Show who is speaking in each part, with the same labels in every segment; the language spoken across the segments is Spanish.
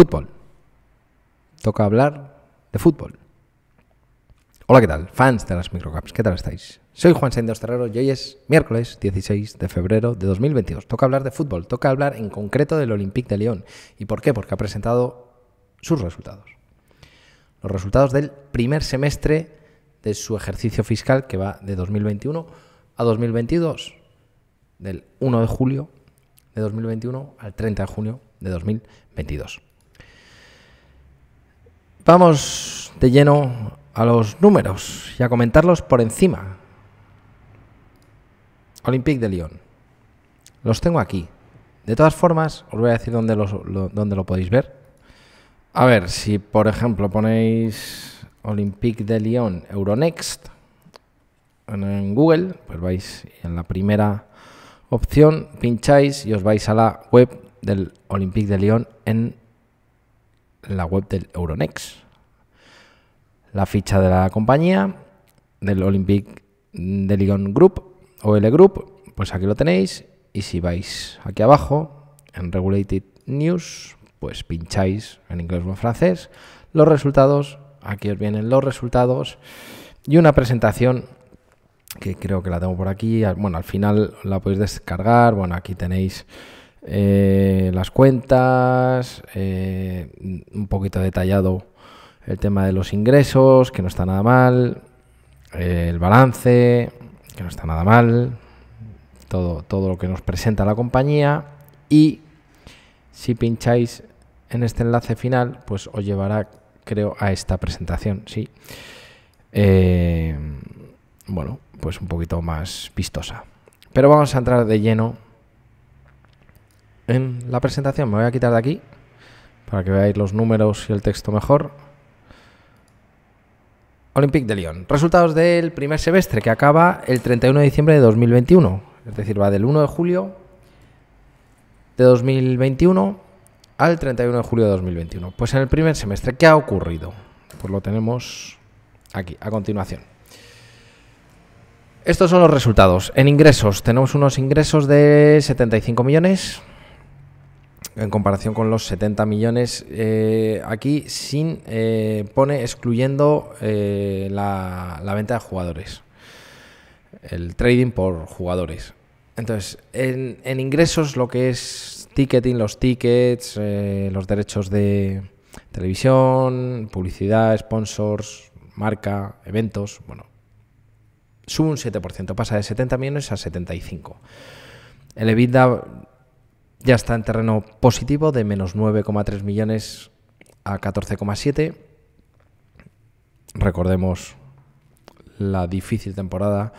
Speaker 1: Fútbol. Toca hablar de fútbol. Hola, ¿qué tal? Fans de las microcaps, ¿qué tal estáis? Soy Juan Sendos Terrero y hoy es miércoles 16 de febrero de 2022. Toca hablar de fútbol, toca hablar en concreto del Olympique de Lyon. ¿Y por qué? Porque ha presentado sus resultados. Los resultados del primer semestre de su ejercicio fiscal que va de 2021 a 2022, del 1 de julio de 2021 al 30 de junio de 2022. Vamos de lleno a los números y a comentarlos por encima. Olympique de Lyon. Los tengo aquí. De todas formas, os voy a decir dónde, los, lo, podéis ver. A ver, si por ejemplo ponéis Olympique de Lyon Euronext en Google, pues vais en la primera opción, pincháis y os vais a la web del Olympique de Lyon en la web del Euronext, la ficha de la compañía, del Olympic de Lyon Group o L Group, pues aquí lo tenéis. Y si vais aquí abajo, en Regulated News, pues pincháis en inglés o en francés los resultados. Aquí os vienen los resultados y una presentación que creo que la tengo por aquí. Bueno, al final la podéis descargar. Bueno, aquí tenéis eh, las cuentas, eh, un poquito detallado el tema de los ingresos, que no está nada mal, eh, el balance, que no está nada mal, todo, todo lo que nos presenta la compañía y si pincháis en este enlace final, pues os llevará, creo, a esta presentación, sí. bueno, pues un poquito más vistosa. Pero vamos a entrar de lleno en la presentación. Me voy a quitar de aquí para que veáis los números y el texto mejor. Olympique de Lyon. Resultados del primer semestre que acaba el 31 de diciembre de 2021. Es decir, va del 1 de julio de 2021 al 31 de julio de 2021. Pues en el primer semestre, ¿qué ha ocurrido? Pues lo tenemos aquí, a continuación. Estos son los resultados. En ingresos, tenemos unos ingresos de 75 millones, en comparación con los 70 millones. Eh, aquí sin eh, pone excluyendo eh, la, venta de jugadores, el trading por jugadores. Entonces, en, en ingresos lo que es ticketing, los tickets, los derechos de televisión, publicidad, sponsors, marca, eventos, bueno, sube un 7%, pasa de 70 millones a 75. El EBITDA ya está en terreno positivo de menos 9,3 millones a 14,7. Recordemos la difícil temporada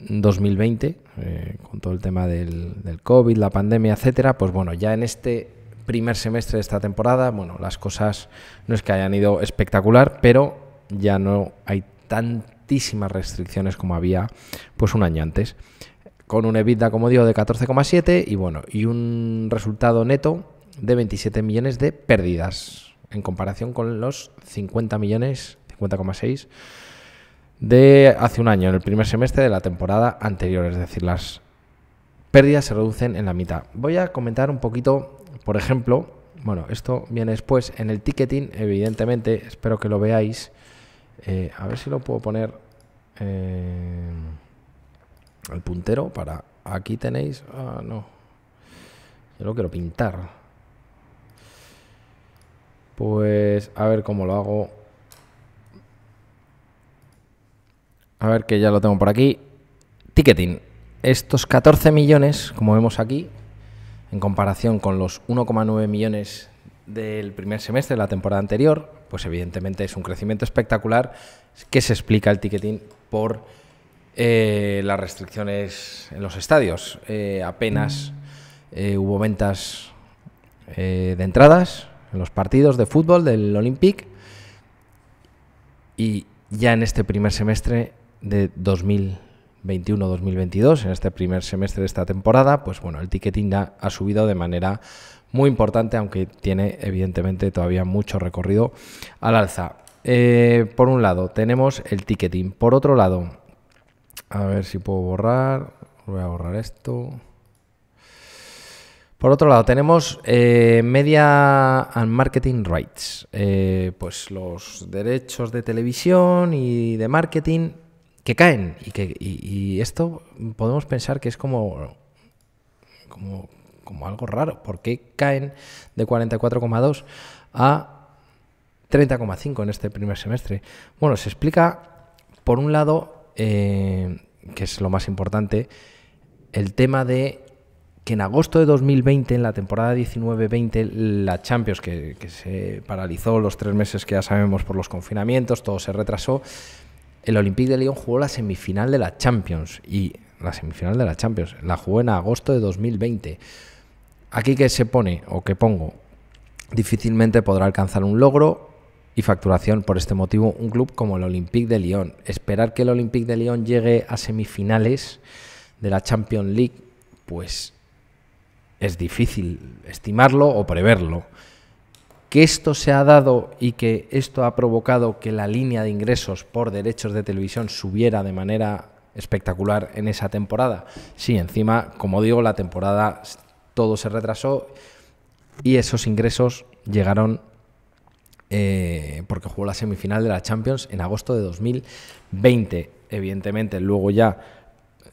Speaker 1: 2020, eh, con todo el tema del, del, COVID, la pandemia, etcétera, pues bueno, ya en este primer semestre de esta temporada, bueno, las cosas no es que hayan ido espectacular, pero ya no hay tantísimas restricciones como había pues un año antes con un EBITDA, como digo, de 14,7 y bueno, y un resultado neto de 27 millones de pérdidas en comparación con los 50 millones, 50,6 de hace un año, en el primer semestre de la temporada anterior, es decir, las pérdidas se reducen en la mitad. Voy a comentar un poquito, por ejemplo, bueno, esto viene después en el ticketing, evidentemente, espero que lo veáis. Eh, a ver si lo puedo poner. Eh, al puntero para aquí tenéis ah no yo lo quiero pintar pues a ver cómo lo hago a ver que ya lo tengo por aquí ticketing estos 14 millones como vemos aquí en comparación con los 1,9 millones del primer semestre de la temporada anterior pues evidentemente es un crecimiento espectacular que se explica el ticketing por eh, las restricciones en los estadios. Eh, apenas eh, hubo ventas de entradas en los partidos de fútbol del Olympic y ya en este primer semestre de 2021-2022, en este primer semestre de esta temporada, pues bueno, el ticketing ha, ha subido de manera muy importante, aunque tiene evidentemente todavía mucho recorrido al alza. por un lado tenemos el ticketing, por otro lado a ver si puedo borrar. Voy a borrar esto. Por otro lado, tenemos eh, Media and Marketing Rights, eh, pues los derechos de televisión y de marketing que caen. Y, que, esto podemos pensar que es como, como, algo raro. ¿Por qué caen de 44,2 a 30,5 en este primer semestre? Bueno, se explica, por un lado, eh, que es lo más importante, el tema de que en agosto de 2020, en la temporada 19-20, la Champions, que, se paralizó los tres meses que ya sabemos por los confinamientos, todo se retrasó, el Olympique de Lyon jugó la semifinal de la Champions. Y la semifinal de la Champions, la jugó en agosto de 2020. Aquí que se pone, o que pongo, difícilmente podrá alcanzar un logro y facturación. Por este motivo, un club como el Olympique de Lyon. Esperar que el Olympique de Lyon llegue a semifinales de la Champions League, pues es difícil estimarlo o preverlo. Que esto se ha dado y que esto ha provocado que la línea de ingresos por derechos de televisión subiera de manera espectacular en esa temporada. Sí, encima, como digo, la temporada todo se retrasó y esos ingresos llegaron eh, porque jugó la semifinal de la Champions en agosto de 2020. Evidentemente, luego ya,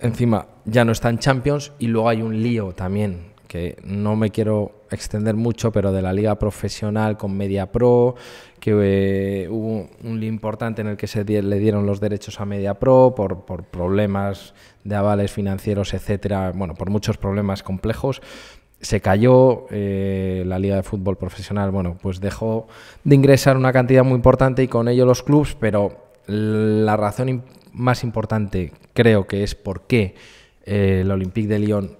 Speaker 1: encima, ya no está en Champions y luego hay un lío también, que no me quiero extender mucho, pero de la liga profesional con Media Pro, que eh, hubo un lío importante en el que se le dieron los derechos a Media Pro por, por problemas de avales financieros, etcétera, bueno, por muchos problemas complejos se cayó eh, la liga de fútbol profesional, bueno, pues dejó de ingresar una cantidad muy importante y con ello los clubes, pero la razón más importante creo que es por qué eh, el Olympique de Lyon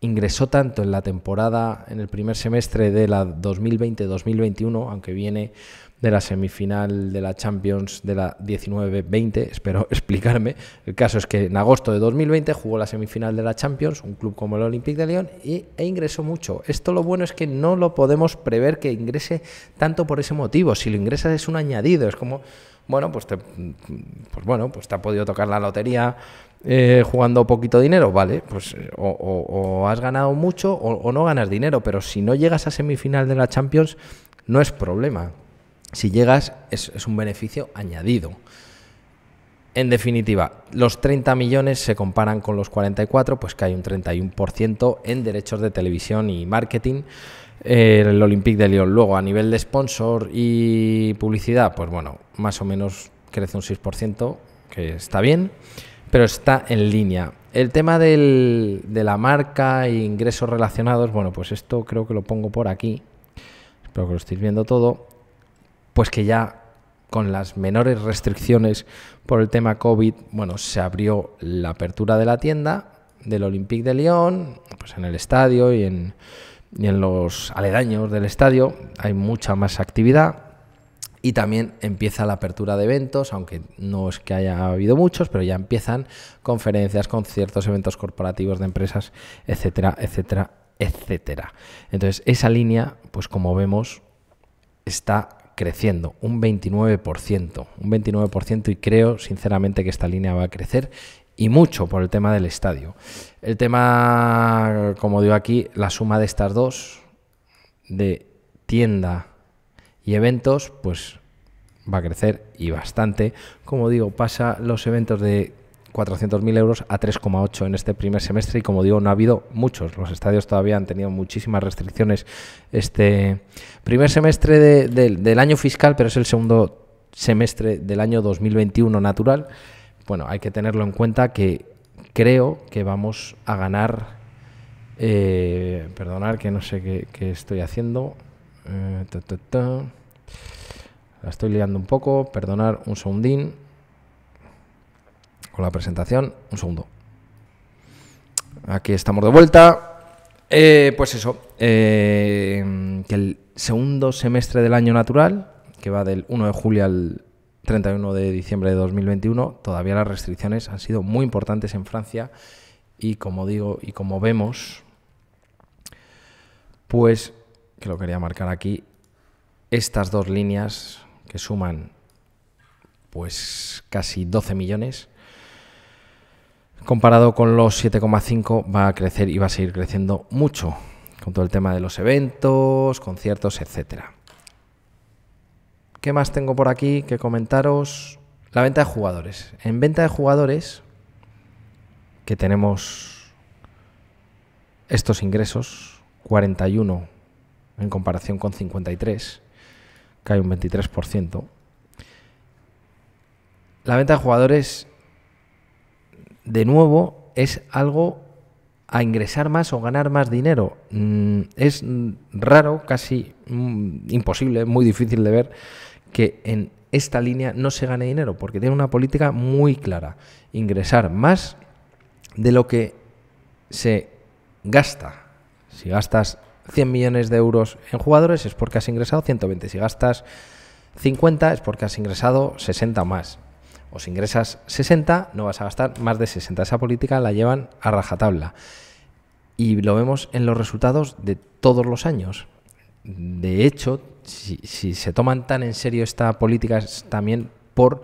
Speaker 1: ingresó tanto en la temporada, en el primer semestre de la 2020-2021, aunque viene de la semifinal de la Champions de la 19-20, espero explicarme. El caso es que en agosto de 2020 jugó la semifinal de la Champions, un club como el Olympique de Lyon, y, e ingresó mucho. Esto lo bueno es que no lo podemos prever que ingrese tanto por ese motivo. Si lo ingresas es un añadido, es como, bueno, pues te, pues bueno, pues te ha podido tocar la lotería, eh, jugando poquito dinero, vale, pues eh, o, has ganado mucho o, no ganas dinero, pero si no llegas a semifinal de la Champions, no es problema. Si llegas, es, un beneficio añadido. En definitiva, los 30 millones se comparan con los 44, pues que hay un 31% en derechos de televisión y marketing. en eh, el Olympique de Lyon. Luego, a nivel de sponsor y publicidad, pues bueno, más o menos crece un 6%, que está bien, pero está en línea. El tema de la marca e ingresos relacionados, bueno, pues esto creo que lo pongo por aquí. Espero que lo estéis viendo todo pues que ya con las menores restricciones por el tema COVID, bueno, se abrió la apertura de la tienda del Olympique de Lyon, pues en el estadio y en, y en los aledaños del estadio hay mucha más actividad. Y también empieza la apertura de eventos, aunque no es que haya habido muchos, pero ya empiezan conferencias, conciertos, eventos corporativos de empresas, etcétera, etcétera, etcétera. Entonces, esa línea, pues como vemos, está creciendo un 29%, un 29% y creo sinceramente que esta línea va a crecer y mucho por el tema del estadio. El tema, como digo aquí, la suma de estas dos, de tienda y eventos, pues va a crecer y bastante. Como digo, pasa los eventos de 400.000 euros a 3,8 en este primer semestre y como digo, no ha habido muchos. Los estadios todavía han tenido muchísimas restricciones este primer semestre del año fiscal, pero es el segundo semestre del año 2021 natural. Bueno, hay que tenerlo en cuenta que creo que vamos a ganar. Eh, perdonar que no sé qué, estoy haciendo. Eh, La estoy liando un poco. Perdonar un segundín con la presentación. Un segundo. Aquí estamos de vuelta. Eh, pues eso, eh, que el segundo semestre del año natural, que va del 1 de julio al 31 de diciembre de 2021, todavía las restricciones han sido muy importantes en Francia y como digo y como vemos, pues, que lo quería marcar aquí, estas dos líneas que suman pues casi 12 millones, comparado con los 7,5 va a crecer y va a seguir creciendo mucho con todo el tema de los eventos, conciertos, etcétera. ¿Qué más tengo por aquí que comentaros? La venta de jugadores. En venta de jugadores, que tenemos estos ingresos, 41 en comparación con 53, que hay un 23%. La venta de jugadores de nuevo, es algo a ingresar más o ganar más dinero. Mm, es raro, casi mm, imposible, muy difícil de ver que en esta línea no se gane dinero, porque tiene una política muy clara, ingresar más de lo que se gasta. Si gastas 100 millones de euros en jugadores es porque has ingresado 120, si gastas 50 es porque has ingresado 60 más o si ingresas 60, no vas a gastar más de 60. Esa política la llevan a rajatabla. Y lo vemos en los resultados de todos los años. De hecho, si, se toman tan en serio esta política es también por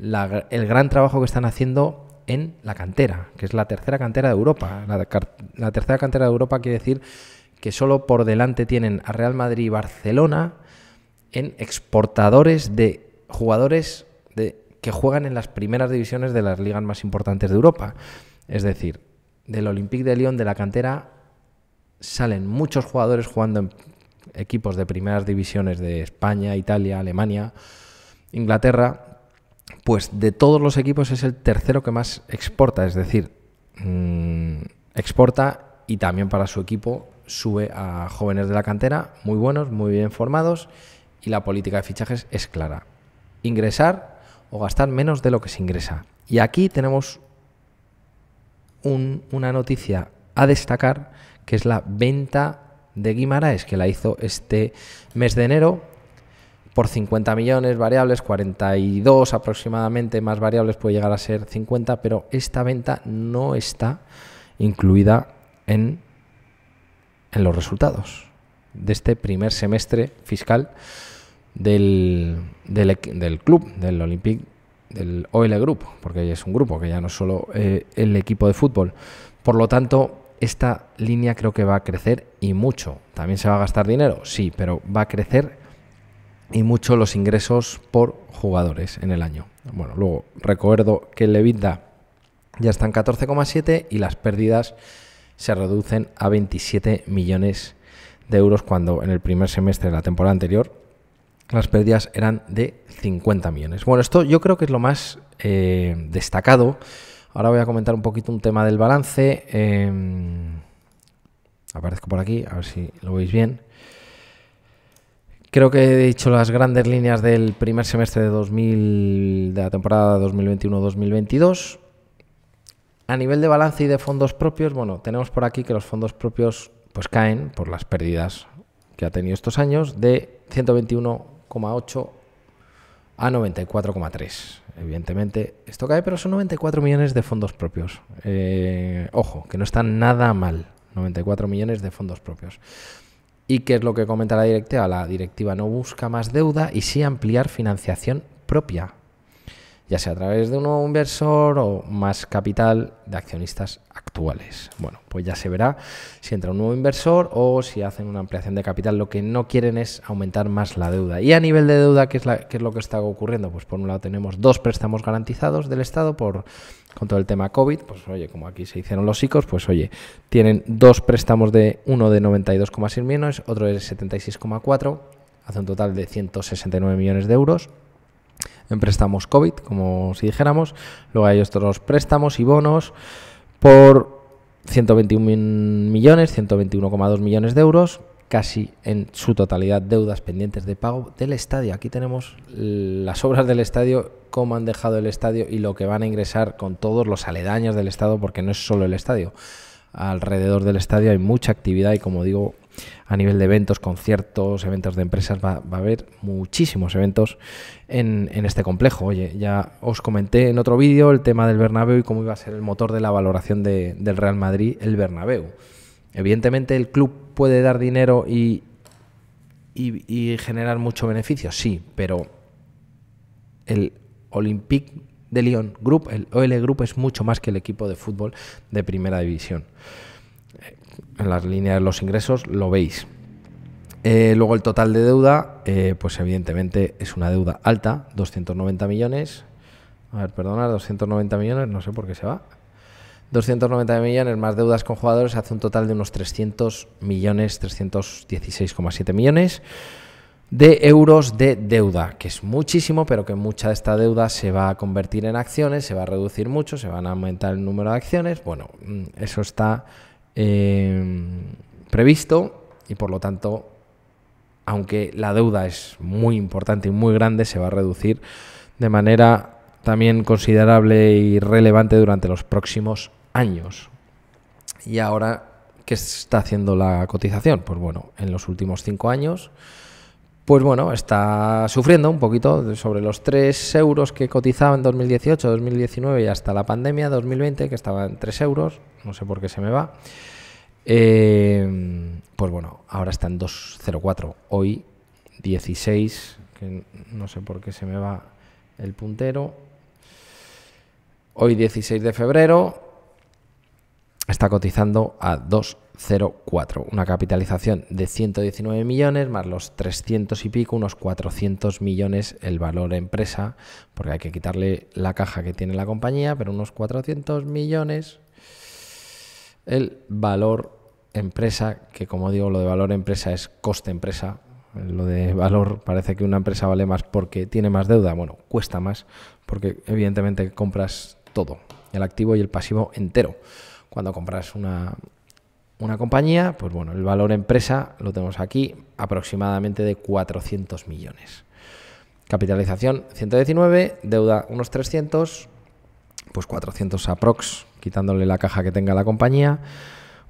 Speaker 1: el gran trabajo que están haciendo en la cantera, que es la tercera cantera de Europa. La, la, tercera cantera de Europa quiere decir que solo por delante tienen a Real Madrid y Barcelona en exportadores de jugadores de que juegan en las primeras divisiones de las ligas más importantes de Europa. Es decir, del Olympique de Lyon, de la cantera, salen muchos jugadores jugando en equipos de primeras divisiones de España, Italia, Alemania, Inglaterra. Pues de todos los equipos es el tercero que más exporta, es decir, mm, exporta y también para su equipo sube a jóvenes de la cantera, muy buenos, muy bien formados, y la política de fichajes es clara. Ingresar o gastar menos de lo que se ingresa. Y aquí tenemos una noticia a destacar, que es la venta de Guimaraes, que la hizo este mes de enero por 50 millones variables, 42 aproximadamente, más variables puede llegar a ser 50, pero esta venta no está incluida en, en los resultados de este primer semestre fiscal del, del, club, del Olympique, del OL Group, porque es un grupo que ya no es solo eh, el equipo de fútbol. Por lo tanto, esta línea creo que va a crecer y mucho. ¿También se va a gastar dinero? Sí, pero va a crecer y mucho los ingresos por jugadores en el año. Bueno, luego recuerdo que el EBITDA ya está en 14,7 y las pérdidas se reducen a 27 millones de euros cuando en el primer semestre de la temporada anterior las pérdidas eran de 50 millones. Bueno, esto yo creo que es lo más eh, destacado. Ahora voy a comentar un poquito un tema del balance. Em, aparezco por aquí, a ver si lo veis bien. Creo que he dicho las grandes líneas del primer semestre de 2000, de la temporada 2021-2022. A nivel de balance y de fondos propios, bueno, tenemos por aquí que los fondos propios pues caen por las pérdidas que ha tenido estos años de 121 8 a 94,3. Evidentemente, esto cae, pero son 94 millones de fondos propios. Eh, ojo, que no está nada mal. 94 millones de fondos propios. ¿Y qué es lo que comenta la directiva? La directiva no busca más deuda y sí ampliar financiación propia ya sea a través de un nuevo inversor o más capital de accionistas actuales. Bueno, pues ya se verá si entra un nuevo inversor o si hacen una ampliación de capital. Lo que no quieren es aumentar más la deuda. Y a nivel de deuda, ¿qué es, lo que está ocurriendo? Pues por un lado tenemos dos préstamos garantizados del Estado por con todo el tema COVID, pues oye, como aquí se hicieron los ICOs, pues oye, tienen dos préstamos de uno de 92,6 millones, otro de 76,4, hace un total de 169 millones de euros en préstamos COVID, como si dijéramos. Luego hay otros préstamos y bonos por 121 millones, 121,2 millones de euros, casi en su totalidad deudas pendientes de pago del estadio. Aquí tenemos las obras del estadio, cómo han dejado el estadio y lo que van a ingresar con todos los aledaños del estado, porque no es solo el estadio. Alrededor del estadio hay mucha actividad y como digo, a nivel de eventos, conciertos, eventos de empresas, va, a haber muchísimos eventos en, este complejo. Oye, ya os comenté en otro vídeo el tema del Bernabéu y cómo iba a ser el motor de la valoración del Real Madrid, el Bernabéu. Evidentemente el club puede dar dinero y, y generar mucho beneficio, sí, pero el Olympique de Lyon Group, el OL Group es mucho más que el equipo de fútbol de primera división en las líneas de los ingresos lo veis. Eh, luego el total de deuda, eh, pues evidentemente es una deuda alta, 290 millones. A ver, perdona, 290 millones, no sé por qué se va. 290 millones más deudas con jugadores hace un total de unos 300 millones, 316,7 millones de euros de deuda, que es muchísimo, pero que mucha de esta deuda se va a convertir en acciones, se va a reducir mucho, se van a aumentar el número de acciones. Bueno, mm, eso está Em, previsto y por lo tanto, aunque la deuda es muy importante y muy grande, se va a reducir de manera también considerable y relevante durante los próximos años. Y ahora, ¿qué está haciendo la cotización? Pues bueno, en los últimos cinco años pues bueno, está sufriendo un poquito sobre los 3 euros que cotizaba en 2018, 2019 y hasta la pandemia, 2020, que estaba en 3 euros, no sé por qué se me va. Eh, pues bueno, ahora está en 2.04, hoy 16, que no sé por qué se me va el puntero. Hoy 16 de febrero, está cotizando a 2,04, una capitalización de 119 millones más los 300 y pico, unos 400 millones el valor empresa, porque hay que quitarle la caja que tiene la compañía, pero unos 400 millones el valor empresa, que como digo, lo de valor empresa es coste empresa. Lo de valor parece que una empresa vale más porque tiene más deuda. Bueno, cuesta más porque evidentemente compras todo, el activo y el pasivo entero. Cuando compras una, compañía, pues bueno, el valor empresa lo tenemos aquí aproximadamente de 400 millones. Capitalización 119, deuda unos 300, pues 400 aprox, quitándole la caja que tenga la compañía.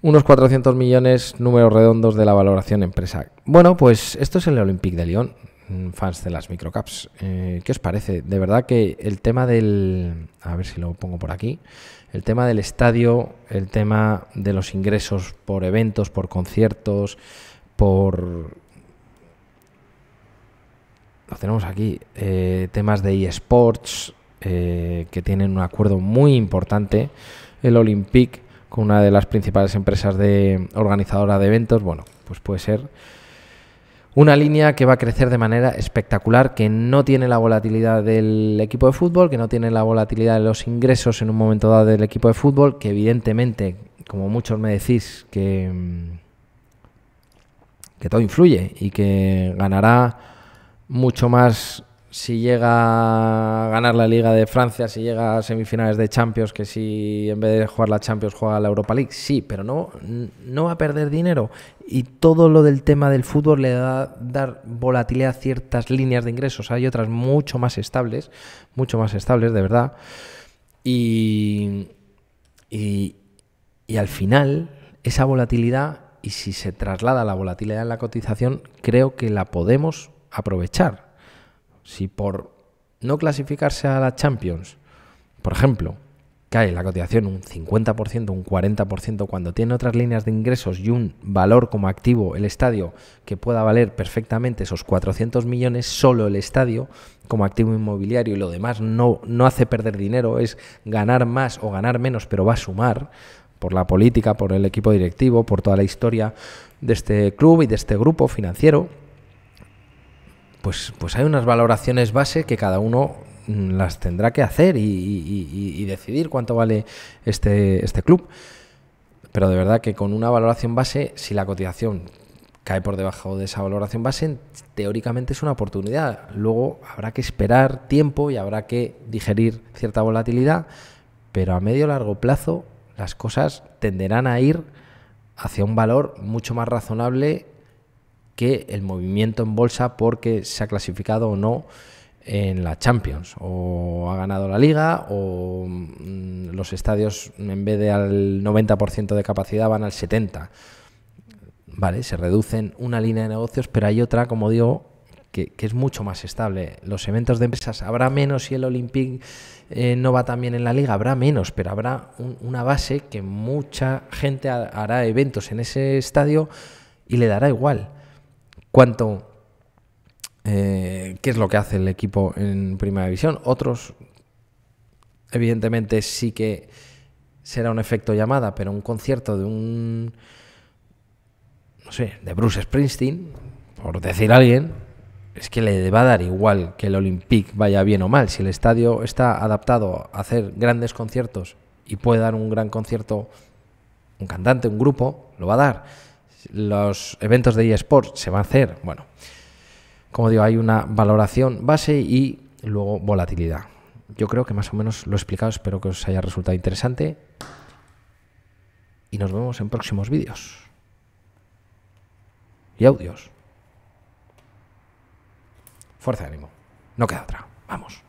Speaker 1: Unos 400 millones, números redondos de la valoración empresa. Bueno, pues esto es el Olympique de Lyon. Mm, fans de las microcaps. Eh, ¿Qué os parece? De verdad que el tema del... A ver si lo pongo por aquí. El tema del estadio, el tema de los ingresos por eventos, por conciertos, por... Lo tenemos aquí. Eh, temas de eSports, eh, que tienen un acuerdo muy importante. El Olympic, con una de las principales empresas de organizadora de eventos. Bueno, pues puede ser una línea que va a crecer de manera espectacular, que no tiene la volatilidad del equipo de fútbol, que no tiene la volatilidad de los ingresos en un momento dado del equipo de fútbol, que evidentemente, como muchos me decís, que, que todo influye y que ganará mucho más si llega a ganar la Liga de Francia, si llega a semifinales de Champions, que si en vez de jugar la Champions juega la Europa League, sí, pero no, no va a perder dinero. Y todo lo del tema del fútbol le da dar volatilidad a ciertas líneas de ingresos. Hay otras mucho más estables, mucho más estables, de verdad. Y, y, y al final, esa volatilidad, y si se traslada la volatilidad en la cotización, creo que la podemos aprovechar si por no clasificarse a la Champions, por ejemplo, cae la cotización un 50%, un 40%, cuando tiene otras líneas de ingresos y un valor como activo el estadio que pueda valer perfectamente esos 400 millones, solo el estadio como activo inmobiliario y lo demás no, no hace perder dinero, es ganar más o ganar menos, pero va a sumar por la política, por el equipo directivo, por toda la historia de este club y de este grupo financiero pues, pues, hay unas valoraciones base que cada uno mm, las tendrá que hacer y, decidir cuánto vale este, este club. Pero de verdad que con una valoración base, si la cotización cae por debajo de esa valoración base, teóricamente es una oportunidad. Luego habrá que esperar tiempo y habrá que digerir cierta volatilidad, pero a medio largo plazo las cosas tenderán a ir hacia un valor mucho más razonable que el movimiento en bolsa porque se ha clasificado o no en la Champions, o ha ganado la liga, o mm, los estadios en vez de al 90% de capacidad van al 70%. Vale, se reducen una línea de negocios, pero hay otra, como digo, que, es mucho más estable. Los eventos de empresas habrá menos si el Olympic eh, no va también en la liga, habrá menos, pero habrá una base que mucha gente hará eventos en ese estadio y le dará igual cuánto, eh, qué es lo que hace el equipo en primera división. Otros, evidentemente, sí que será un efecto llamada, pero un concierto de un, no sé, de Bruce Springsteen, por decir a alguien, es que le va a dar igual que el Olympique vaya bien o mal. Si el estadio está adaptado a hacer grandes conciertos y puede dar un gran concierto un cantante, un grupo, lo va a dar los eventos de eSports se van a hacer, bueno, como digo, hay una valoración base y luego volatilidad. Yo creo que más o menos lo he explicado, espero que os haya resultado interesante y nos vemos en próximos vídeos y audios. Fuerza de ánimo, no queda otra, vamos.